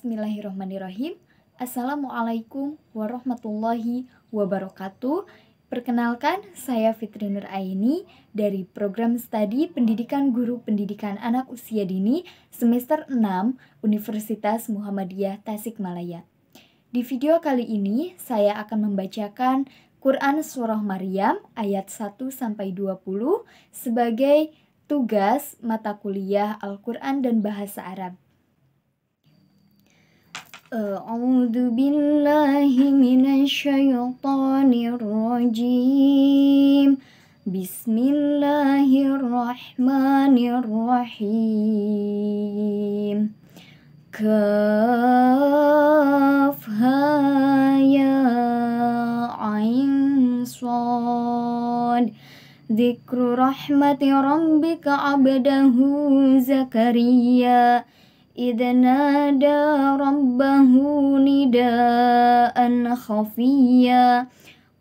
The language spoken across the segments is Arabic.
Bismillahirrahmanirrahim. Assalamualaikum warahmatullahi wabarakatuh. Perkenalkan, saya Fitri Nur Aini dari program studi Pendidikan Guru Pendidikan Anak Usia Dini semester 6 Universitas Muhammadiyah Tasikmalaya. Di video kali ini, saya akan membacakan Quran Surah Maryam ayat 1 sampai 20 sebagai tugas mata kuliah Al-Quran dan Bahasa Arab. أعوذ بالله من الشيطان الرجيم بسم الله الرحمن الرحيم كافها يا عين صاد ذكر رحمة ربك عبده زكريا إذ نادى ربه نداء خفيا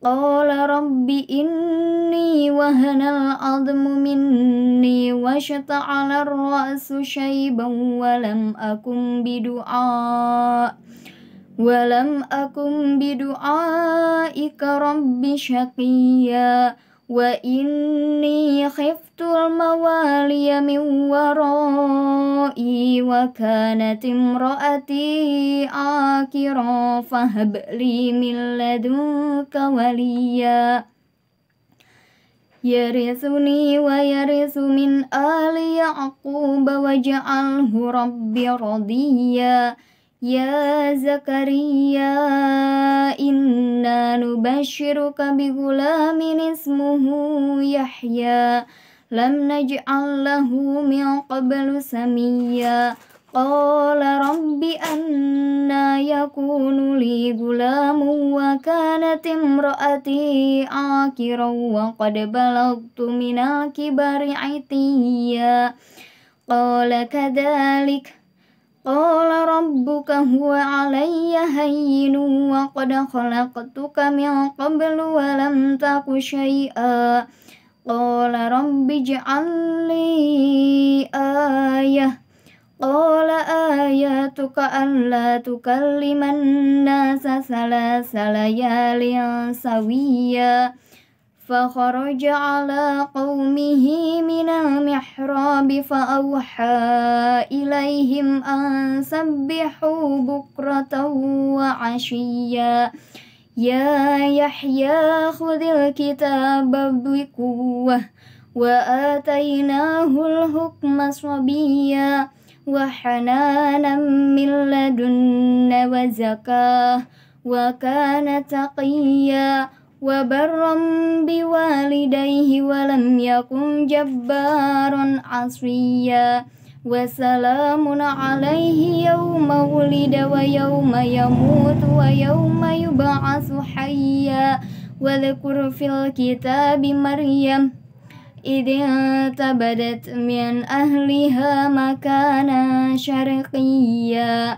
قال رب إني وهن العظم مني واشتعل الرأس شيبا ولم أكن بدعاء ولم أكن بدعائك رب شقيا وإني خفت الموالي من ورائي وكانت امرأتي آكرا فهب لي من لدنك وليا يرثني ويرث من آل يعقوب واجعله ربي رضيا يا زكريا inna nubashiruka bighulamin ismuhu Yahya lam naj'al lahu min qablu samiyya qala rabbi anna yakunu li gulamu wa kanat imraati akira wa qad balagtu min al-kibari itiyya qala kadhalika قال ربك هو علي هين وقد خلقتك من قبل ولم تك شيئا قال رب اجعل لي آية قال آياتك ألا تكلم الناس ثلاث ليال سويا فخرج على قومه من المحراب فأوحى إليهم أن سبحوا بكرة وعشيا يا يحيى خذ الكتاب بقوة وآتيناه الحكم صبيا وحنانا من لدن وزكاه وكان تقيا وبرا بوالديه ولم يكن جبارا عصيا وسلام عليه يوم ولد ويوم يموت ويوم يبعث حيا واذكر في الكتاب مريم إذ انتبدت من أهلها مكانا شرقيا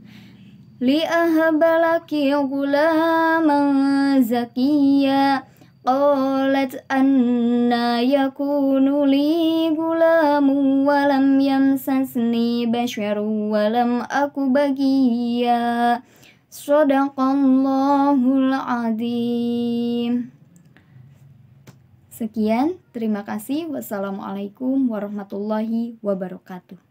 Li غلاما زكيا قالت أنا يكون لي غلام ولم يمسسني بشر ولم أك بغيا صدق الله العظيم Sekian, terima kasih. Wassalamualaikum warahmatullahi wabarakatuh.